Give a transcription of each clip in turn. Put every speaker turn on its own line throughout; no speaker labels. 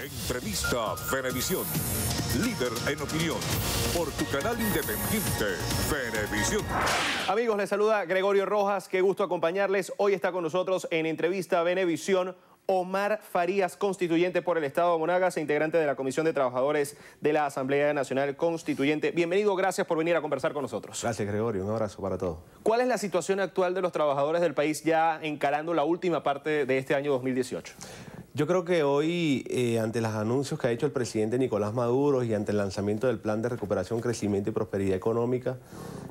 Entrevista Venevisión, líder en opinión, por tu canal independiente, Venevisión. Amigos, les saluda Gregorio Rojas, qué gusto acompañarles. Hoy está con nosotros en Entrevista Venevisión Omar Farías, constituyente por el Estado de Monagas e integrante de la Comisión de Trabajadores de la Asamblea Nacional Constituyente. Bienvenido, gracias por venir a conversar con nosotros.
Gracias, Gregorio. Un abrazo para todos.
¿Cuál es la situación actual de los trabajadores del país ya encarando la última parte de este año 2018?
Yo creo que hoy, eh, ante los anuncios que ha hecho el presidente Nicolás Maduro y ante el lanzamiento del Plan de Recuperación, Crecimiento y Prosperidad Económica,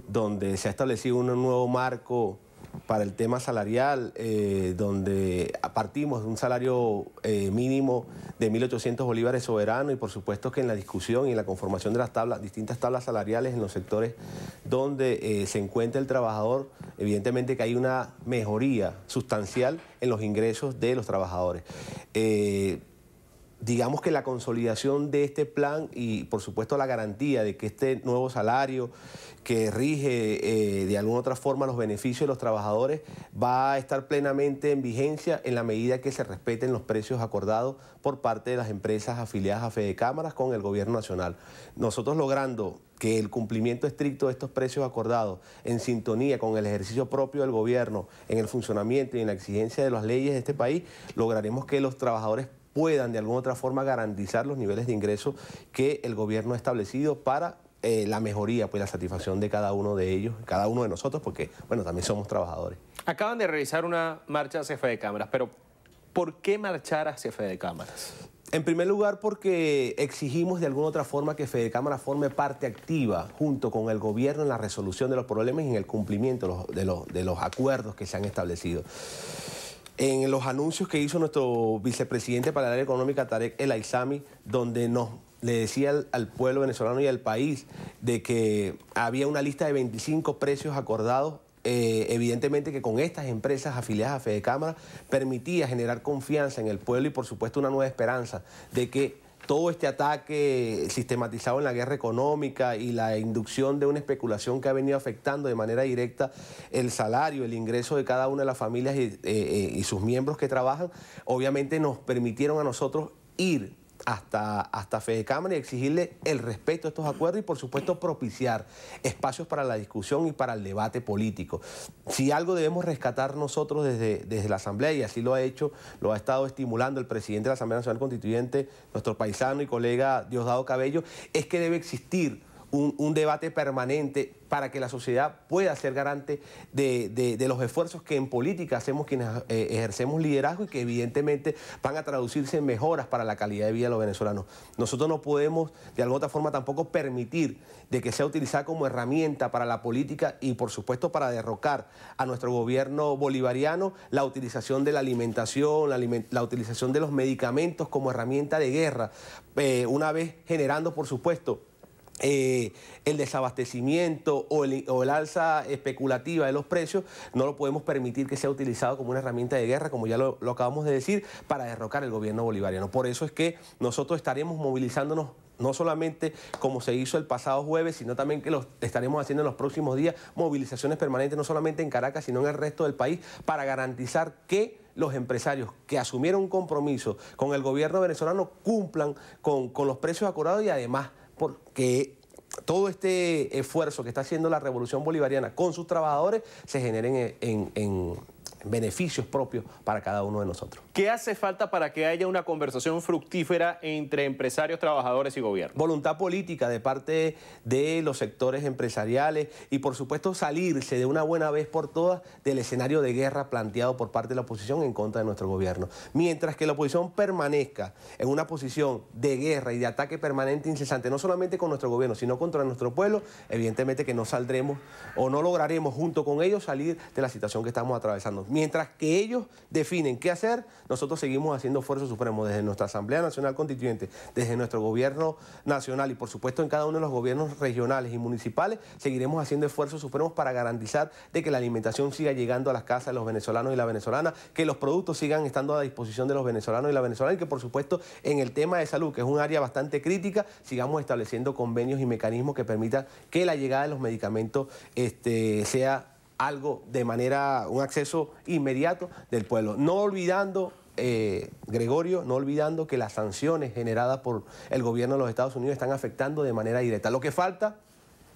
donde se ha establecido un nuevo marco para el tema salarial, eh, donde partimos de un salario eh, mínimo de 1.800 bolívares soberano y por supuesto que en la discusión y en la conformación de las tablas, distintas tablas salariales en los sectores donde eh, se encuentra el trabajador, evidentemente que hay una mejoría sustancial en los ingresos de los trabajadores digamos que la consolidación de este plan y por supuesto la garantía de que este nuevo salario que rige eh, de alguna u otra forma los beneficios de los trabajadores va a estar plenamente en vigencia en la medida que se respeten los precios acordados por parte de las empresas afiliadas a Fede Cámaras con el gobierno nacional. Nosotros logrando que el cumplimiento estricto de estos precios acordados en sintonía con el ejercicio propio del gobierno en el funcionamiento y en la exigencia de las leyes de este país, lograremos que los trabajadores puedan de alguna otra forma garantizar los niveles de ingreso que el gobierno ha establecido para eh, la mejoría, pues la satisfacción de cada uno de ellos, cada uno de nosotros, porque bueno, también somos trabajadores.
Acaban de realizar una marcha hacia de Cámaras, pero ¿por qué marchar hacia de Cámaras?
En primer lugar, porque exigimos de alguna otra forma que Cámara forme parte activa junto con el gobierno en la resolución de los problemas y en el cumplimiento de los acuerdos que se han establecido en los anuncios que hizo nuestro vicepresidente para la área económica, Tarek El Aizami, donde nos le decía al, pueblo venezolano y al país de que había una lista de 25 precios acordados. Eh, evidentemente que con estas empresas afiliadas a Fede Cámara permitía generar confianza en el pueblo y por supuesto una nueva esperanza de que todo este ataque sistematizado en la guerra económica y la inducción de una especulación que ha venido afectando de manera directa el salario, el ingreso de cada una de las familias y, eh, eh, sus miembros que trabajan, obviamente nos permitieron a nosotros ir hasta, hasta de Cámara y exigirle el respeto a estos acuerdos y, por supuesto, propiciar espacios para la discusión y para el debate político. Si algo debemos rescatar nosotros desde, desde la Asamblea, y así lo ha hecho, lo ha estado estimulando el presidente de la Asamblea Nacional Constituyente, nuestro paisano y colega Diosdado Cabello, es que debe existir un, debate permanente para que la sociedad pueda ser garante de, los esfuerzos que en política hacemos quienes eh, ejercemos liderazgo y que evidentemente van a traducirse en mejoras para la calidad de vida de los venezolanos. Nosotros no podemos de alguna otra forma tampoco permitir de que sea utilizada como herramienta para la política y por supuesto para derrocar a nuestro gobierno bolivariano la utilización de la alimentación, la, utilización de los medicamentos como herramienta de guerra, eh, una vez generando por supuesto eh, el desabastecimiento o el, alza especulativa de los precios, no lo podemos permitir que sea utilizado como una herramienta de guerra, como ya lo, acabamos de decir, para derrocar el gobierno bolivariano. Por eso es que nosotros estaremos movilizándonos no solamente como se hizo el pasado jueves, sino también que lo estaremos haciendo en los próximos días movilizaciones permanentes, no solamente en Caracas, sino en el resto del país, para garantizar que los empresarios que asumieron un compromiso con el gobierno venezolano cumplan con, con los precios acordados y además porque todo este esfuerzo que está haciendo la revolución bolivariana con sus trabajadores se generen en beneficios propios para cada uno de nosotros.
¿Qué hace falta para que haya una conversación fructífera entre empresarios, trabajadores y gobierno?
Voluntad política de parte de los sectores empresariales y por supuesto salirse de una buena vez por todas del escenario de guerra planteado por parte de la oposición en contra de nuestro gobierno. Mientras que la oposición permanezca en una posición de guerra y de ataque permanente incesante, no solamente con nuestro gobierno, sino contra nuestro pueblo, evidentemente que no saldremos o no lograremos junto con ellos salir de la situación que estamos atravesando. Mientras que ellos definen qué hacer, nosotros seguimos haciendo esfuerzos supremos desde nuestra Asamblea Nacional Constituyente, desde nuestro gobierno nacional y por supuesto en cada uno de los gobiernos regionales y municipales, seguiremos haciendo esfuerzos supremos para garantizar de que la alimentación siga llegando a las casas de los venezolanos y la venezolana, que los productos sigan estando a disposición de los venezolanos y la venezolana y que por supuesto en el tema de salud, que es un área bastante crítica, sigamos estableciendo convenios y mecanismos que permitan que la llegada de los medicamentos este, sea algo de manera, un acceso inmediato del pueblo. No olvidando, eh, Gregorio, no olvidando que las sanciones generadas por el gobierno de los Estados Unidos están afectando de manera directa. Lo que falta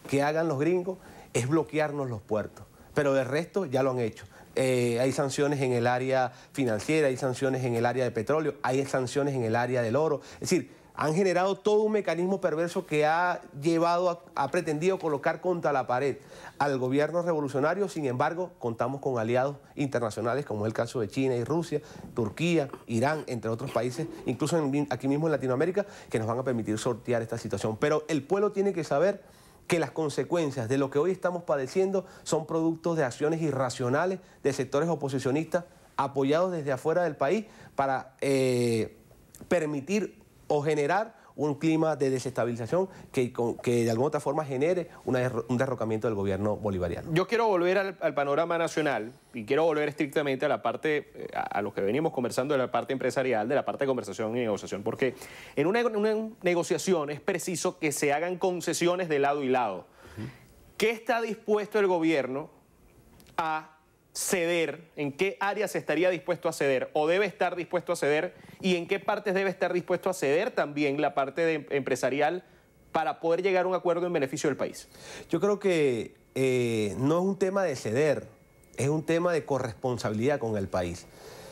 que hagan los gringos es bloquearnos los puertos, pero de resto ya lo han hecho. Eh, hay sanciones en el área financiera, hay sanciones en el área de petróleo, hay sanciones en el área del oro. Es decir, han generado todo un mecanismo perverso que ha llevado, a, ha pretendido colocar contra la pared al gobierno revolucionario. Sin embargo, contamos con aliados internacionales, como es el caso de China y Rusia, Turquía, Irán, entre otros países, incluso aquí mismo en Latinoamérica, que nos van a permitir sortear esta situación. Pero el pueblo tiene que saber que las consecuencias de lo que hoy estamos padeciendo son productos de acciones irracionales de sectores oposicionistas apoyados desde afuera del país para eh, permitir o generar un clima de desestabilización que, de alguna otra forma genere un derrocamiento del gobierno bolivariano.
Yo quiero volver al, panorama nacional y quiero volver estrictamente a la parte, eh, a, lo que venimos conversando de la parte empresarial, de la parte de conversación y negociación, porque en una, negociación es preciso que se hagan concesiones de lado y lado. ¿Qué está dispuesto el gobierno a ceder, en qué áreas estaría dispuesto a ceder o debe estar dispuesto a ceder y en qué partes debe estar dispuesto a ceder también la parte empresarial para poder llegar a un acuerdo en beneficio del país?
Yo creo que eh, no es un tema de ceder, es un tema de corresponsabilidad con el país.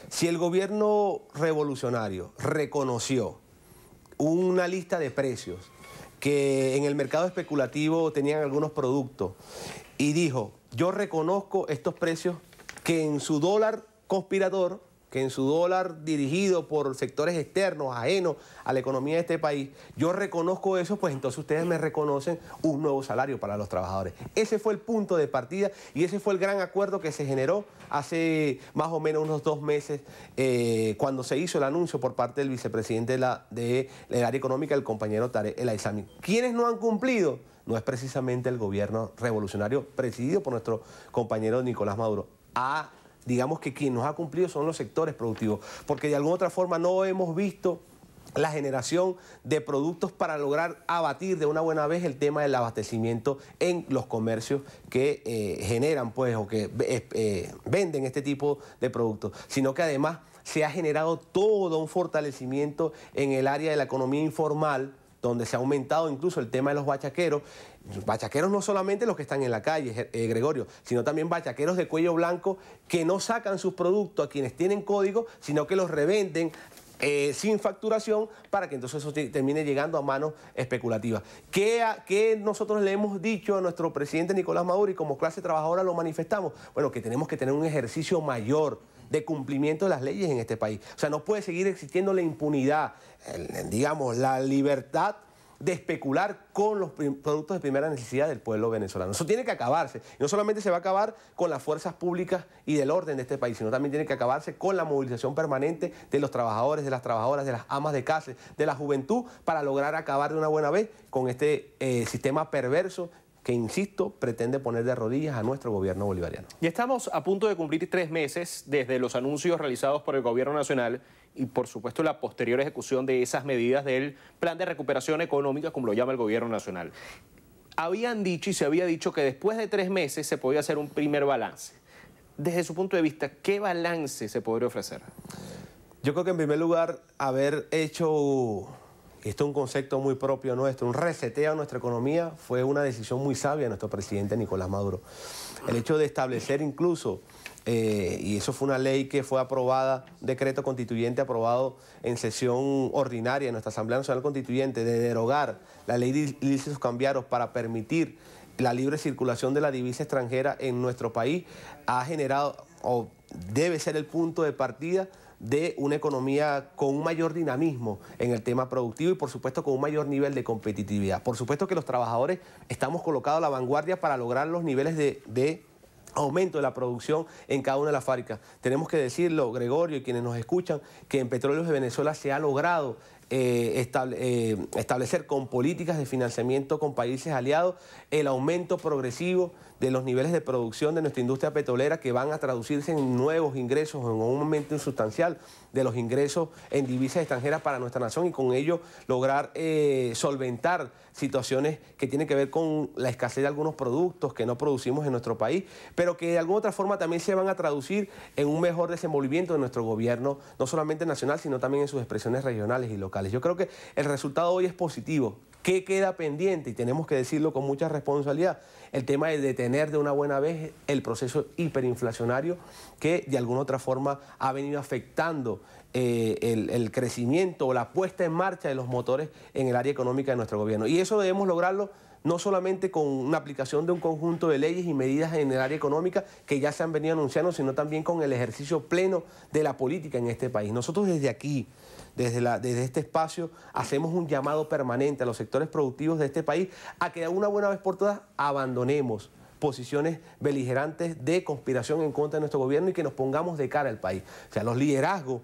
Si el gobierno revolucionario reconoció una lista de precios que en el mercado especulativo tenían algunos productos y dijo, yo reconozco estos precios que en su dólar conspirador, que en su dólar dirigido por sectores externos, ajenos a la economía de este país, yo reconozco eso, pues entonces ustedes me reconocen un nuevo salario para los trabajadores. Ese fue el punto de partida y ese fue el gran acuerdo que se generó hace más o menos unos dos meses eh, cuando se hizo el anuncio por parte del vicepresidente de la, de, la área económica, el compañero Tarek El Aizami. ¿Quienes no han cumplido? No es precisamente el gobierno revolucionario presidido por nuestro compañero Nicolás Maduro a, digamos que quien nos ha cumplido son los sectores productivos, porque de alguna otra forma no hemos visto la generación de productos para lograr abatir de una buena vez el tema del abastecimiento en los comercios que eh, generan pues o que eh, eh, venden este tipo de productos, sino que además se ha generado todo un fortalecimiento en el área de la economía informal, donde se ha aumentado incluso el tema de los bachaqueros, Bachaqueros no solamente los que están en la calle, eh, Gregorio, sino también bachaqueros de cuello blanco que no sacan sus productos a quienes tienen código, sino que los revenden eh, sin facturación para que entonces eso termine llegando a manos especulativas. ¿Qué, nosotros le hemos dicho a nuestro presidente Nicolás Maduro y como clase trabajadora lo manifestamos? Bueno, que tenemos que tener un ejercicio mayor de cumplimiento de las leyes en este país. O sea, no puede seguir existiendo la impunidad, digamos, la libertad de especular con los productos de primera necesidad del pueblo venezolano. Eso tiene que acabarse. no solamente se va a acabar con las fuerzas públicas y del orden de este país, sino también tiene que acabarse con la movilización permanente de los trabajadores, de las trabajadoras, de las amas de casa, de la juventud, para lograr acabar de una buena vez con este eh, sistema perverso que, insisto, pretende poner de rodillas a nuestro gobierno bolivariano.
Y estamos a punto de cumplir tres meses desde los anuncios realizados por el gobierno nacional y, por supuesto, la posterior ejecución de esas medidas del plan de recuperación económica, como lo llama el gobierno nacional. Habían dicho y se había dicho que después de tres meses se podía hacer un primer balance. Desde su punto de vista, ¿qué balance se podría ofrecer?
Yo creo que en primer lugar, haber hecho esto es un concepto muy propio nuestro. Un reseteo a nuestra economía fue una decisión muy sabia de nuestro presidente Nicolás Maduro. El hecho de establecer incluso, eh, y eso fue una ley que fue aprobada, decreto constituyente aprobado en sesión ordinaria en nuestra Asamblea Nacional Constituyente, de derogar la ley de ilícitos cambiaros para permitir la libre circulación de la divisa extranjera en nuestro país, ha generado o debe ser el punto de partida de una economía con un mayor dinamismo en el tema productivo y por supuesto con un mayor nivel de competitividad. Por supuesto que los trabajadores estamos colocados a la vanguardia para lograr los niveles de, aumento de la producción en cada una de las fábricas. Tenemos que decirlo, Gregorio y quienes nos escuchan, que en Petróleos de Venezuela se ha logrado eh, eh, establecer con políticas de financiamiento con países aliados el aumento progresivo de los niveles de producción de nuestra industria petrolera que van a traducirse en nuevos ingresos, en un aumento sustancial de los ingresos en divisas extranjeras para nuestra nación y con ello lograr eh, solventar situaciones que tienen que ver con la escasez de algunos productos que no producimos en nuestro país, pero que de alguna otra forma también se van a traducir en un mejor desenvolvimiento de nuestro gobierno, no solamente nacional, sino también en sus expresiones regionales y locales. Yo creo que el resultado hoy es positivo. ¿Qué queda pendiente? Y tenemos que decirlo con mucha responsabilidad. El tema de detener de una buena vez el proceso hiperinflacionario que de alguna u otra forma ha venido afectando eh, el, el, crecimiento o la puesta en marcha de los motores en el área económica de nuestro gobierno. Y eso debemos lograrlo no solamente con una aplicación de un conjunto de leyes y medidas en el área económica que ya se han venido anunciando, sino también con el ejercicio pleno de la política en este país. Nosotros desde aquí, desde, este espacio hacemos un llamado permanente a los sectores productivos de este país a que de una buena vez por todas abandonemos posiciones beligerantes de conspiración en contra de nuestro gobierno y que nos pongamos de cara al país. O sea, los liderazgos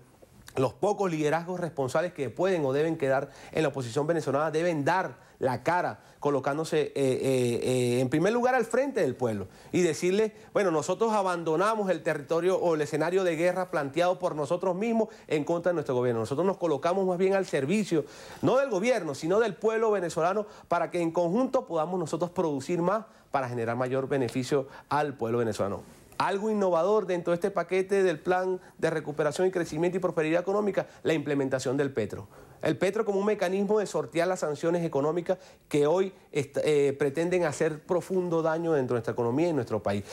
los pocos liderazgos responsables que pueden o deben quedar en la oposición venezolana deben dar la cara, colocándose eh, eh, eh, en primer lugar al frente del pueblo y decirle, bueno, nosotros abandonamos el territorio o el escenario de guerra planteado por nosotros mismos en contra de nuestro gobierno. Nosotros nos colocamos más bien al servicio, no del gobierno, sino del pueblo venezolano, para que en conjunto podamos nosotros producir más para generar mayor beneficio al pueblo venezolano algo innovador dentro de este paquete del plan de recuperación y crecimiento y prosperidad económica, la implementación del Petro. El Petro como un mecanismo de sortear las sanciones económicas que hoy eh, pretenden hacer profundo daño dentro de nuestra economía y nuestro país.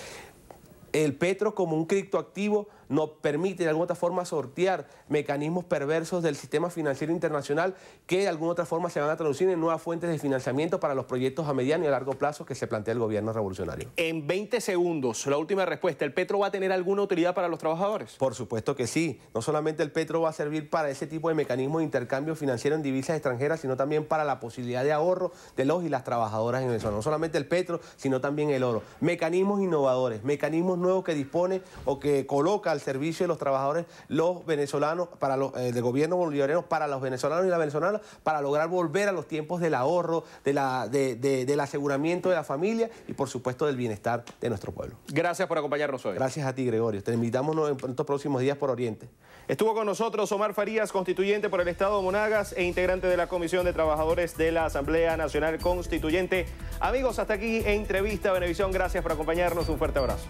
El Petro como un criptoactivo nos permite de alguna otra forma sortear mecanismos perversos del sistema financiero internacional que de alguna otra forma se van a traducir en nuevas fuentes de financiamiento para los proyectos a mediano y a largo plazo que se plantea el gobierno revolucionario. En 20 segundos, la última respuesta, ¿el petro va a tener alguna utilidad para los trabajadores? Por supuesto que sí, no solamente el petro va a servir para ese tipo de mecanismos de intercambio financiero en divisas extranjeras, sino también para la posibilidad de ahorro de los y las trabajadoras en Venezuela, no solamente el petro, sino también el oro. Mecanismos innovadores, mecanismos nuevos que dispone o que coloca servicio de los trabajadores, los venezolanos, para eh, del gobierno bolivariano, para los venezolanos y las venezolanas, para lograr volver a los tiempos del ahorro, de la, del aseguramiento de la familia y, por supuesto, del bienestar de nuestro pueblo.
Gracias por acompañarnos hoy.
Gracias a ti, Gregorio. Te invitamos en estos próximos días por Oriente. Estuvo con nosotros Omar Farías, constituyente por el Estado de Monagas
e integrante de la Comisión de Trabajadores de la Asamblea Nacional Constituyente. Amigos, hasta aquí entrevista Benevisión. Gracias por acompañarnos. Un fuerte abrazo.